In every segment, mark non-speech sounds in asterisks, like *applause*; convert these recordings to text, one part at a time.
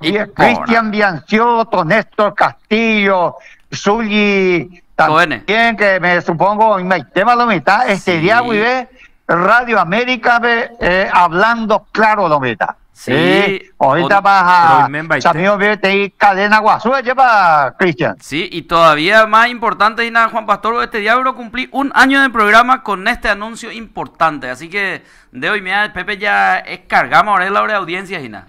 y Cristian Biancioto, Néstor Castillo, Zully, también que me supongo, me tema lo mitad, este diablo día ve Radio América eh, hablando claro lo mitad. Sí, sí, ahorita vas a Cadena Guazú, eh, lleva Cristian. Sí, y todavía más importante, y nada, Juan Pastor, este diablo cumplí un año de programa con este anuncio importante. Así que de hoy, mira, Pepe ya es cargamos ahora es la hora de audiencias, y nada.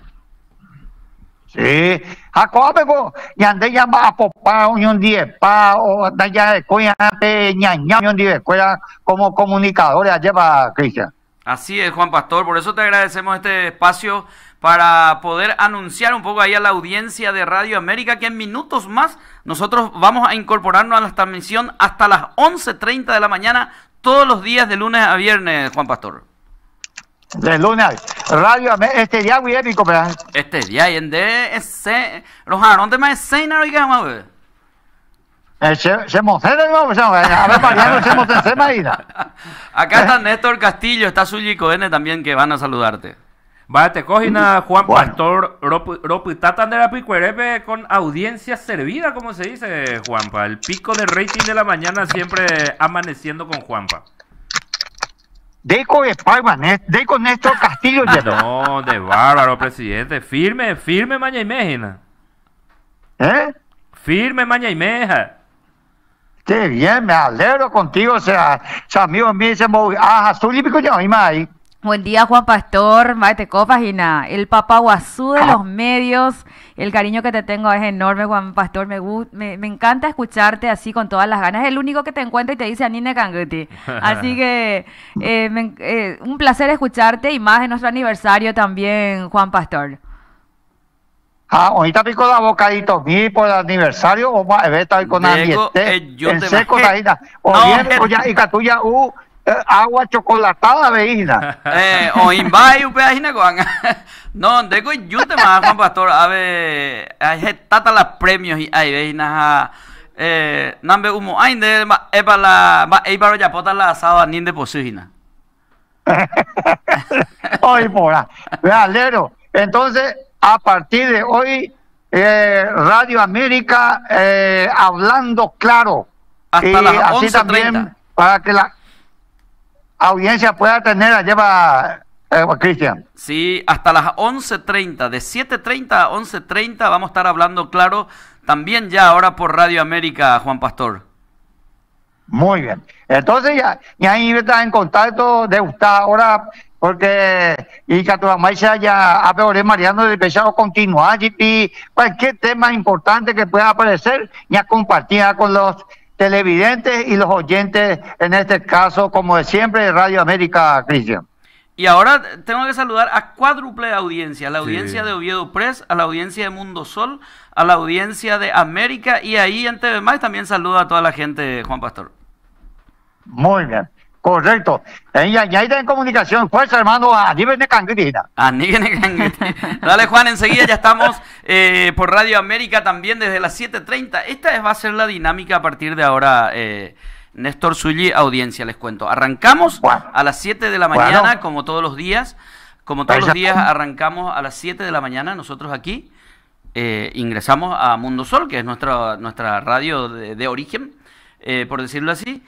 Sí, y ya a un pa, o ya como comunicadores allá Cristian. Así es, Juan Pastor, por eso te agradecemos este espacio para poder anunciar un poco ahí a la audiencia de Radio América que en minutos más nosotros vamos a incorporarnos a la transmisión hasta las 11.30 de la mañana todos los días de lunes a viernes, Juan Pastor de lunes. Radio este día muy épico, Este día y en de ese, los ¿dónde más escena, oiga, más, se mocena, no, a ver, no se mocena, *laughs* Acá está Néstor Castillo, está Zully N también, que van a saludarte. Vaya, te una Juan bueno. Pastor tan de la Picuerepe con audiencia servida, como se dice, Juanpa. El pico de rating de la mañana siempre amaneciendo con Juanpa de con esto Néstor Castillo. Ah, ya. No, de bárbaro, presidente. Firme, firme, maña y ¿Eh? Firme, maña y meja. Qué bien, me alegro contigo, o sea, mi amigo mío, se ah, azul y pico ya, ahí. Buen día, Juan Pastor, te Copas y nada. El guasú de los medios. El cariño que te tengo es enorme, Juan Pastor. Me, encanta escucharte así con todas las ganas. Es el único que te encuentra y te dice Anine Canguti. *laughs* Así que eh, eh, un placer escucharte y más en nuestro aniversario también, Juan Pastor. Ah, ahorita pico la bocadito mi por el aniversario o con eh, Yo te seco la O bien, y catuya, u. Uh, eh, agua chocolatada veína. *laughs* Eh, o invayu pe *laughs* No, de go yute más Juan Pastor, a ver, hay tata las premios y hay ha eh nambe Ay, no, ma para... la ma la. ya pota la asado ni de posujina. Hoy por... *laughs* ve alero. Entonces, a partir de hoy eh, Radio América eh, hablando claro hasta la las 11, para que la audiencia pueda tener allá eh, Cristian. Sí, hasta las 11.30, de 7.30 a 11.30 vamos a estar hablando claro, también ya ahora por Radio América, Juan Pastor. Muy bien. Entonces ya, ya ahí está en contacto de usted ahora, porque y tu ya a peor Mariano de Pesado continuar y cualquier tema importante que pueda aparecer, ya compartida con los televidentes y los oyentes, en este caso, como de siempre, de Radio América, Cristian. Y ahora tengo que saludar a cuádruple audiencia, a la audiencia de Oviedo Press, a la audiencia de Mundo Sol, a la audiencia de América y ahí en TV Más también saludo a toda la gente, Juan Pastor. Muy bien. Correcto. Y ahí está en comunicación. Fuerza, hermano, a A de cangrita. Dale, Juan, enseguida ya estamos eh, por Radio América también desde las 7.30. Esta va a ser la dinámica a partir de ahora, eh, Néstor Zulli, audiencia, les cuento. Arrancamos a las 7 de la mañana, como todos los días. Como todos pues los días arrancamos a las 7 de la mañana nosotros aquí. Eh, ingresamos a Mundo Sol, que es nuestra, nuestra radio de, de origen, eh, por decirlo así